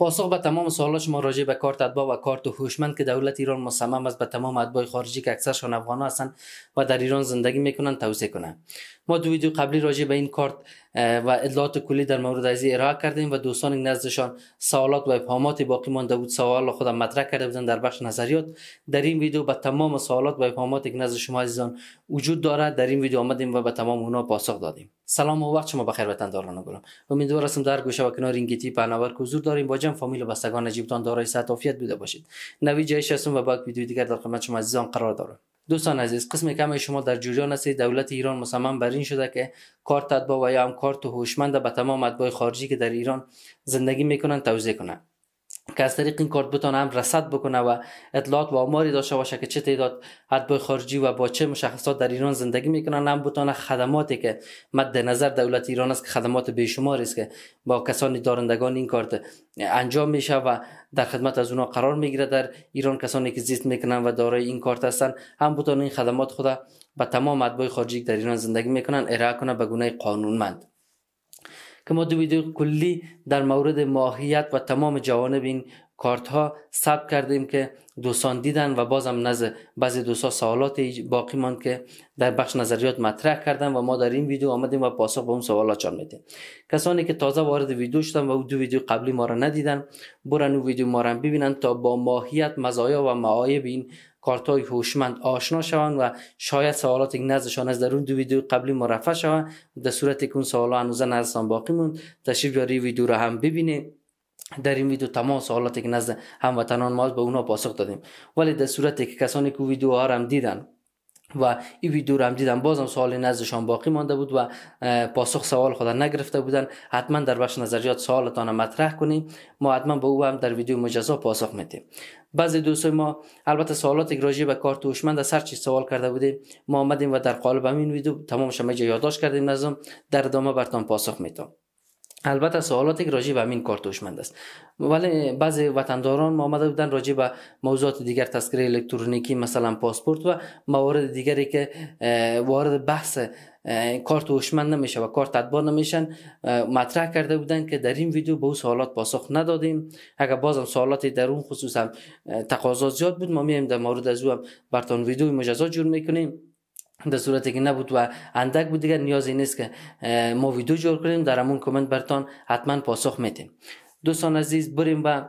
پاسخ به تمام سوالات شما راجع به کارت ادبا و کارت هوشمند که دولت ایران مصمم است به تمام ادبای خارجی که اکثرشان افغان هستند و در ایران زندگی میکنند توسعه کنند ما دو ویدیو قبلی راجع به این کارت و اطلاعات کلی در مورد از ارائه کردیم و دوستان نزدشان سوالات و ابهامات باقی مانده بود سوال خودم مطرح کرده بودند در بخش نظریات در این ویدیو به تمام سوالات و ابهامات که نزد شما عزیزان وجود دارد در این ویدیو آمدیم و به تمام اونها پاسخ دادیم سلام و وقت شما بخیر وطن داران امیدوار هستم در گوشه و کنار این گیتی پهناور حضور داریم با هم فامیل و بستگان نجیبتان دارای صحت بوده باشید نوی جایش هستم و با ویدیو دیگر در خدمت شما عزیزان قرار دارم دوستان عزیز قسم کمی شما در جریان هستید دولت ایران مصمم بر این شده که کارت با و یا هم کارت هوشمند به تمام اتباع خارجی که در ایران زندگی میکنند توضیح کنند که از طریق این کارت بتانه هم رصد بکنه و اطلاعات و آماری داشته باشه که چه تعداد اتباع خارجی و با چه مشخصات در ایران زندگی میکنن هم بتانه خدماتی که مد نظر دولت ایران است که خدمات بیشماری است که با کسانی دارندگان این کارت انجام میشه و در خدمت از اونها قرار میگیره در ایران کسانی که زیست میکنن و دارای این کارت هستن هم بتانه این خدمات خود به تمام اتباع خارجی در ایران زندگی میکنن ارائه کنه به گونه قانونمند که ما دو ویدیو کلی در مورد ماهیت و تمام جوانب این کارت ها ثبت کردیم که دوستان دیدن و بازم نزد بعضی دوستان سوالات باقی ماند که در بخش نظریات مطرح کردن و ما در این ویدیو آمدیم و پاسخ به اون سوالات جان میدیم کسانی که تازه وارد ویدیو شدن و دو ویدیو قبلی ما را ندیدن برن اون ویدیو ما را ببینن تا با ماهیت مزایا و معایب این کارت های هوشمند آشنا شوند و شاید سوالات نزدشان از درون دو ویدیو قبلی مرفع شوند در صورتی که اون سوالا هنوز نزدشان باقی موند تشریف یاری ویدیو را هم ببینید در این ویدیو تمام سوالاتی که نزد هموطنان ما به اونا پاسخ دادیم ولی در صورتی که کسانی که ویدیوها رو هم دیدن و این ویدیو رو هم دیدم بازم سوال نزدشان باقی مانده بود و پاسخ سوال خود نگرفته بودن حتما در بخش نظریات سوالتان مطرح کنیم ما حتما به او هم در ویدیو مجزا پاسخ میدیم بعضی دوستای ما البته سوالات راجع به کارت هوشمند از هر چی سوال کرده بودیم ما آمدیم و در قالب همین ویدیو تمام شما یادداشت کردیم نظم در ادامه برتان پاسخ میدم البته سوالات که راجع به همین کارتوشمند است ولی بعضی وطنداران آمده بودن راجع به موضوعات دیگر تذکره الکترونیکی مثلا پاسپورت و موارد دیگری که وارد بحث کارت هوشمند نمیشه و کارت تدبار نمیشن مطرح کرده بودن که در این ویدیو به اون سوالات پاسخ ندادیم اگر بازم سوالاتی در اون خصوص هم تقاضا زیاد بود ما میایم در مورد از او هم ویدیو مجازات جور میکنیم در صورتی که نبود و اندک بود دیگر نیازی نیست که ما ویدیو جور کنیم در همون کامنت برتان حتما پاسخ میتیم دوستان عزیز بریم و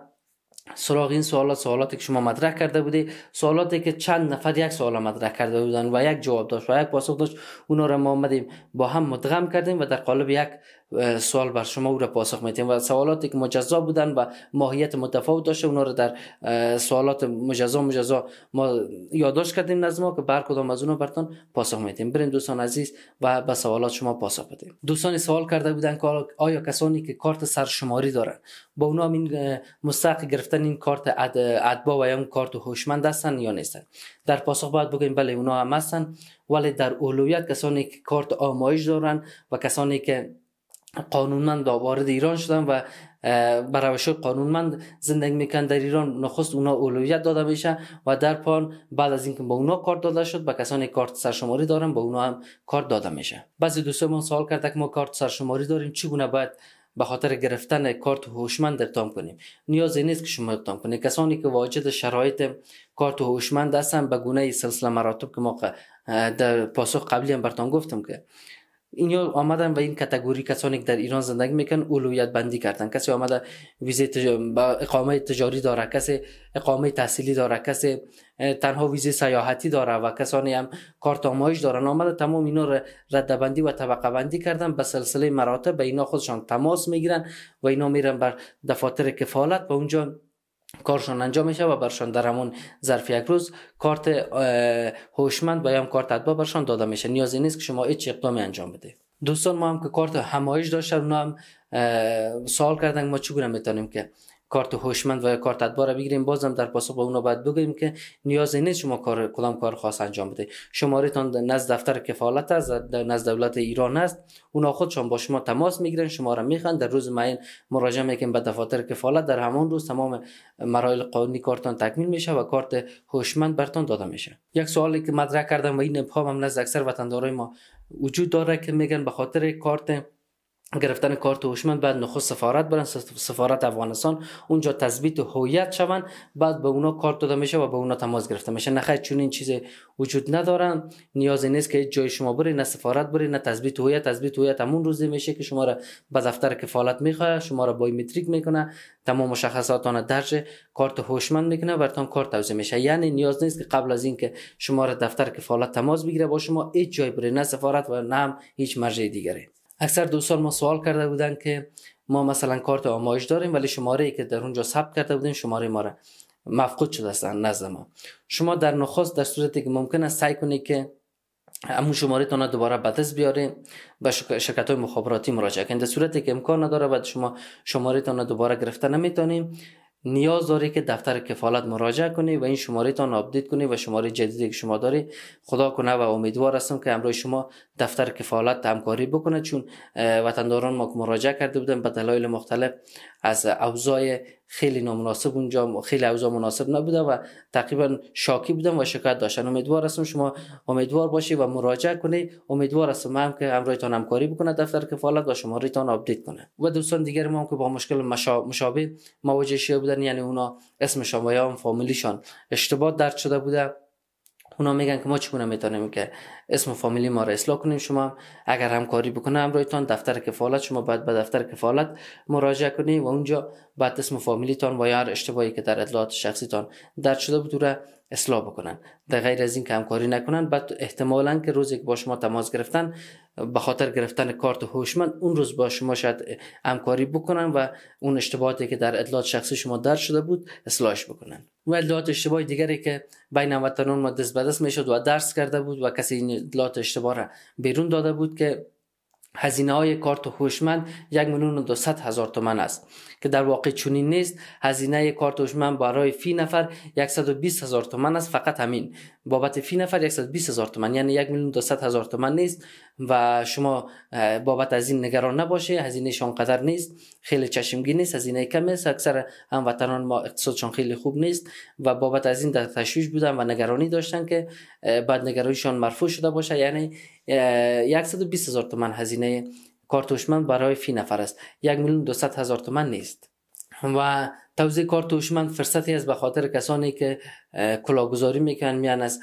سراغ این سوالات سوالاتی که شما مطرح کرده بودی سوالاتی که چند نفر یک سوال مطرح کرده بودن و یک جواب داشت و یک پاسخ داشت اونا را ما آمدیم با هم مدغم کردیم و در قالب یک سوال بر شما او را پاسخ میتیم و سوالاتی که مجزا بودن و ماهیت متفاوت داشته اونا را در سوالات مجزا مجزا ما یادداشت کردیم نزد ما که بر کدام از اونها برتان پاسخ میتیم بریم دوستان عزیز و به سوالات شما پاسخ بدیم دوستان سوال کرده بودن که آیا کسانی که کارت سرشماری دارن با اونا این مستحق گرفتن این کارت ادبا و یا کارت هوشمند هستن یا نیستن در پاسخ باید بگیم بله اونا هم هستن ولی در اولویت کسانی که کارت آمایش دارن و کسانی که قانونمند وارد ایران شدن و بر روش قانونمند زندگی میکنن در ایران نخست اونا اولویت داده میشه و در پان بعد از اینکه با اونا کارت داده شد به کسانی کارت سرشماری دارن با اونا هم کارت داده میشه بعضی من سوال کرده که ما کارت سرشماری داریم چگونه باید به خاطر گرفتن کارت هوشمند اقدام کنیم نیازی نیست که شما اقدام کنید کسانی که واجد شرایط کارت هوشمند هستن به گونه سلسله مراتب که ما در پاسخ قبلی هم برتان گفتم که اینا آمدن و این کتگوری کسانی که در ایران زندگی میکن اولویت بندی کردن کسی آمده ویزه اقامه تجاری داره کسی اقامه تحصیلی داره کسی تنها ویزه سیاحتی داره و کسانی هم کارت آمایش دارن آمده تمام اینا ردبندی و طبقه بندی کردن به سلسله مراتب به اینا خودشان تماس میگیرن و اینا میرن بر دفاتر کفالت و اونجا کارشان انجام میشه و برشان در همون ظرف یک روز کارت هوشمند و یا کارت ادبا برشان داده میشه نیازی نیست که شما هیچ اقدامی انجام بده دوستان ما هم که کارت همایش داشتن اونا هم سوال کردن ما چگونه میتونیم که کارت هوشمند و کارت ادبار رو بگیریم بازم در پاسخ به اونا باید بگیم که نیازی نیست شما کار کلام کار خاص انجام بده شماره تان نزد دفتر کفالت است نزد دولت ایران است اونا خودشان با شما تماس میگیرن شما را میخوان در روز معین مراجعه میکنیم به دفاتر کفالت در همان روز تمام مراحل قانونی کارتان تکمیل میشه و کارت هوشمند برتان داده میشه یک سوالی که مطرح کردم و این ابهام هم نزد اکثر وطندارای ما وجود داره که میگن به خاطر کارت گرفتن کارت هوشمند بعد نخست سفارت برن سفارت افغانستان اونجا تثبیت هویت شون بعد به اونا کارت داده میشه و به اونا تماس گرفته میشه نخیر چون این چیز وجود ندارن نیازی نیست که جای شما بره نه سفارت برین نه تثبیت هویت تثبیت هویت همون روزی میشه که شما را به دفتر کفالت میخواه شما را بایومتریک میکنه تمام مشخصاتان درج کارت هوشمند میکنه برتان کارت توزیع میشه یعنی نیاز نیست که قبل از اینکه شما را دفتر کفالت تماس بگیره با شما هیچ جای برین نه سفارت و نه هیچ مرجع دیگری اکثر دوستان ما سوال کرده بودن که ما مثلا کارت آمایش داریم ولی شماره ای که در اونجا ثبت کرده بودیم شماره ما را مفقود شده است نزد ما شما در نخست در صورتی که ممکن است سعی کنید که امون شماره تونا دوباره به دست بیاره به شرکت های مخابراتی مراجعه کنید در صورتی که امکان نداره بعد شما شماره تونا دوباره گرفته نمیتونیم نیاز داری که دفتر کفالت مراجعه کنی و این شماره تان آپدیت کنی و شماره جدیدی که شما داری خدا کنه و امیدوار هستم که امروز شما دفتر کفالت همکاری بکنه چون وطنداران ما مراجعه کرده بودن به دلایل مختلف از اوضاع خیلی نامناسب اونجا خیلی اوضاع مناسب نبوده و تقریبا شاکی بودم و شکایت داشتن امیدوار هستم شما امیدوار باشی و مراجعه کنی امیدوار هستم هم که همراهتان همکاری بکنه دفتر کفالت و شما ریتان آپدیت کنه و دوستان دیگر ما هم که با مشکل مشابه مواجه شده بودن یعنی اونا اسمشان و یا فامیلیشان اشتباه درد شده بوده اونا میگن که ما چگونه میتونیم که اسم و فامیلی ما را اصلاح کنیم شما اگر همکاری بکنه همراهتان دفتر کفالت شما باید به دفتر کفالت مراجعه کنید و اونجا بعد اسم و فامیلیتان و یا هر اشتباهی که در اطلاعات شخصیتان در شده بود را اصلاح بکنن در غیر از این که همکاری نکنن بعد احتمالا که روزی که با شما تماس گرفتن به خاطر گرفتن کارت هوشمند اون روز با شما شاید همکاری بکنن و اون اشتباهی که در اطلاعات شخصی شما در شده بود اصلاحش بکنن و اطلاعات اشتباهی دیگری که بین هموطنان ما دست به دست میشد و درس کرده بود و کسی اطلاعات اشتباه را بیرون داده بود که هزینه های کارت هوشمند یک میلیون و دوصد هزار تومن است که در واقع چنین نیست هزینه کارت هوشمند برای فی نفر 120 هزار تومن است فقط همین بابت فی نفر 120 هزار تومن یعنی یک میلیون 200 هزار تومن نیست و شما بابت از این نگران نباشه شان قدر نیست خیلی چشمگیر نیست هزینه کم است اکثر هموطنان ما اقتصادشان خیلی خوب نیست و بابت از این در تشویش بودن و نگرانی داشتن که بعد نگرانیشان مرفوع شده باشه یعنی 120 هزار تومن هزینه کارتوشمند برای فی نفر است یک میلیون 200 هزار تومن نیست و توزیع کار هوشمند فرصتی است به کسانی که کلاگذاری میکنن میان از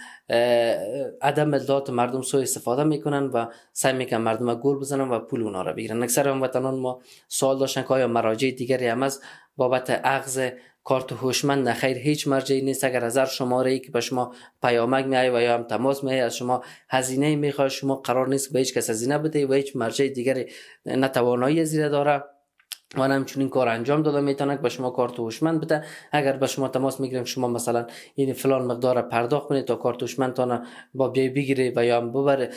عدم داد مردم سو استفاده میکنن و سعی میکنن مردم گول بزنن و پول اونا را بگیرن اکثر وطنان ما سوال داشتن که آیا مراجع دیگری هم از بابت عقض کارت هوشمند نخیر هیچ مرجعی نیست اگر از هر شماره ای که به شما پیامک میای و یا هم تماس میای از شما هزینه میخواد شما قرار نیست به هیچ کس هزینه بده و هیچ مرجع دیگری نتوانایی زیر داره من این کار انجام دادم میتونم به شما کارت هوشمند بده اگر به شما تماس میگیرم شما مثلا این فلان مقدار پرداخت کنید تا کارت تا با بیای بگیره و یا ببره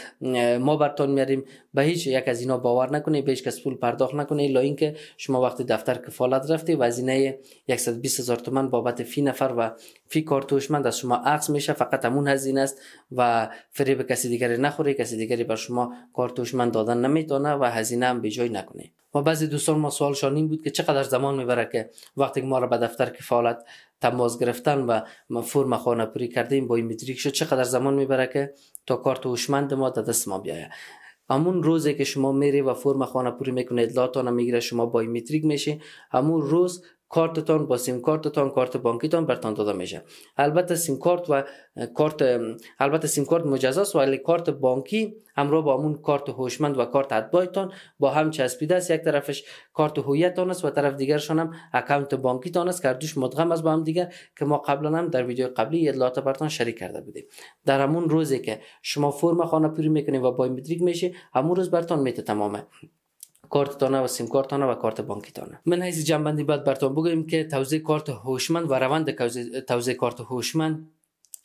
ما برتون میاریم به هیچ یک از اینا باور نکنید به هیچ کس پول پرداخت نکنید الا اینکه شما وقتی دفتر کفالت رفتی و هزینه 120 هزار تومان بابت فی نفر و فی کارت هوشمند از شما عکس میشه فقط همون هزینه است و فری به کسی دیگری نخوری کسی دیگری بر شما کارت هوشمند دادن نمیتونه و هزینه هم به جای نکنه. و بعضی دوستان ما سوالشان این بود که چقدر زمان میبره که وقتی ما را به دفتر کفالت تماس گرفتن و فرم خانه پوری کردیم با این شد چقدر زمان میبره که تا کارت هوشمند ما در دست ما بیایه همون روزی که شما میری و فرم خانه پوری میکنه اطلاعاتان میگیره شما با این میشه همون روز کارتتان با سیم کارتتان کارت بانکیتان برتان داده میشه البته سیم کارت و کارت البته سیم کارت است ولی کارت بانکی همراه با همون کارت هوشمند و کارت ادبایتان با هم چسبیده است یک طرفش کارت هویتتان است و طرف دیگرشان هم اکانت بانکیتان است که دوش مدغم است با هم دیگر که ما قبلا هم در ویدیو قبلی اطلاعات برتان شریک کرده بودیم در همون روزی که شما فرم خانه پوری میکنید و بایومتریک میشه همون روز برتان میته تمامه تانه و سیم تانه و کارت تانه. من هیز جنبندی بعد برتون بگویم که توزیع کارت هوشمند و روند توزیع کارت هوشمند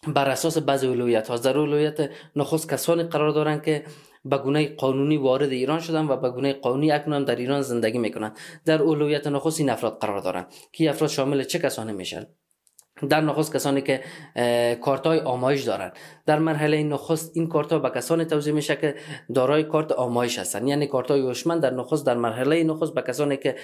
بر اساس بعض ولایت ها در ولایت نخست کسانی قرار دارن که به گونه قانونی وارد ایران شدن و به گونه قانونی اکنون در ایران زندگی میکنن. در اولویت نخست این افراد قرار دارند که افراد شامل چه کسانی میشن در نخست کسانی که کارت های آمایش دارند در مرحله نخست این کارت ها به کسانی توضیح میشه که دارای کارت آمایش هستند یعنی کارت های در نخست در مرحله نخست به کسانی که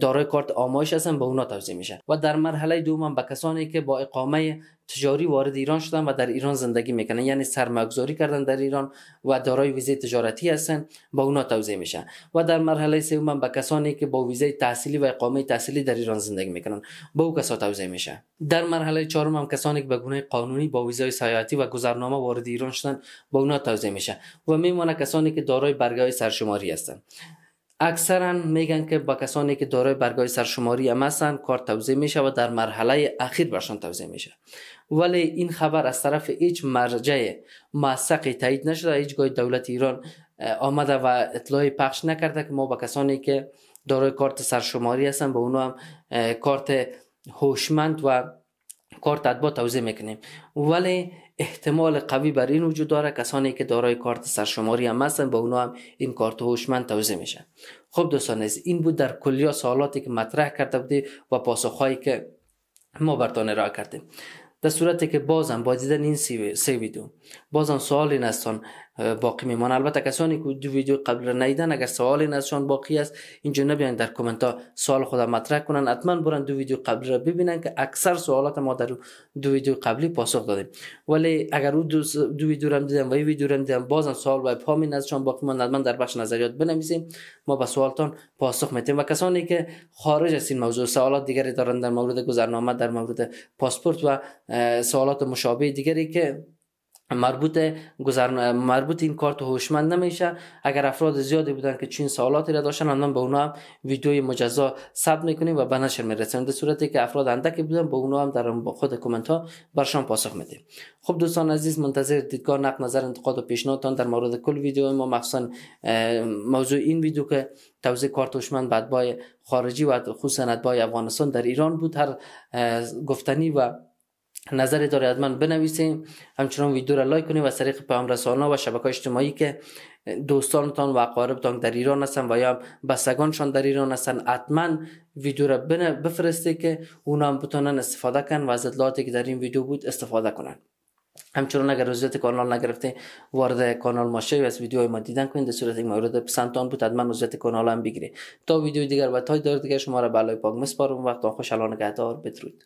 دارای کارت آمایش هستند به اونا توضیح میشه و در مرحله دوم به کسانی که با اقامه تجاری وارد ایران شدن و در ایران زندگی میکنن یعنی سرمگذاری کردن در ایران و دارای ویزه تجارتی هستن با اونا توزیع میشن و در مرحله سوم به کسانی که با ویزه تحصیلی و اقامه تحصیلی در ایران زندگی میکنن با او کسا توزیع میشه در مرحله چهارم هم کسانی که به گونه قانونی با ویزای سیاحتی و گذرنامه وارد ایران شدن با اونا توزیع میشه و میمونه کسانی که دارای برگه های سرشماری هستند اکثرا میگن که با کسانی که دارای برگای سرشماری هم هستن کار توضیح میشه و در مرحله اخیر برشان توضیح میشه ولی این خبر از طرف هیچ مرجع موثق تایید نشده هیچگاه دولت ایران آمده و اطلاعی پخش نکرده که ما با کسانی که دارای کارت سرشماری هستن به اونو هم کارت هوشمند و کارت ادبا توضیح میکنیم ولی احتمال قوی بر این وجود داره کسانی که دارای کارت سرشماری هم هستن با اونا هم این کارت هوشمند توزیع میشه خب دوستان از این بود در کلیه سوالاتی که مطرح کرده بودی و پاسخهایی که ما برتان را کردیم در صورتی که بازم با دیدن این سه ویدیو بازم سوال این استان باقی میمانه البته کسانی که دو ویدیو قبل را ندیدن اگر سوال این باقی است اینجا نبیان در کومنت ها سوال خود مطرح کنن حتما برن دو ویدیو قبل را ببینن که اکثر سوالات ما در دو ویدیو قبلی پاسخ دادیم ولی اگر او دو, دو ویدیو را دیدم و این ویدیو را دیدم بازم سوال و پامین این استان باقی ماند حتما در بخش نظریات بنویسیم ما به سوالتان پاسخ میتیم و کسانی که خارج از این موضوع سوالات دیگری دارند در مورد گذرنامه در مورد پاسپورت و سوالات مشابه دیگری که مربوط گذرن مربوط این کارت هوشمند نمیشه اگر افراد زیادی بودن که چین سوالاتی را داشتن الان به اونها هم ویدیوی مجزا ثبت میکنیم و به نشر میرسیم در صورتی که افراد اندکی بودن به اونها هم در خود کامنت ها برشان پاسخ میدیم خب دوستان عزیز منتظر دیدگاه نقد نظر انتقاد و پیشنهادتان در مورد کل ویدیو ما مخصوصا موضوع این ویدیو که توزیع کارت هوشمند بعد خارجی و خصوصا بای افغانستان در ایران بود هر گفتنی و نظر داره حتما بنویسیم همچنان ویدیو را لایک کنید و از طریق پیام رسانه و شبکه اجتماعی که دوستانتان و اقاربتان در ایران هستن و یا بستگانشان در ایران هستن حتما ویدیو را بفرستید که اونا هم بتونن استفاده کن و از اطلاعاتی که در این ویدیو بود استفاده کنن همچنان اگر روزیت کانال نگرفته وارد کانال ما و از ویدیوهای ما دیدن کنید در صورت این مورد پسندتان بود حتما روزیت کانال هم بگیرید تا ویدیو دیگر و تا دیگر شما را به پاک مسپارم وقت خوشحالانه نگهدار بدرود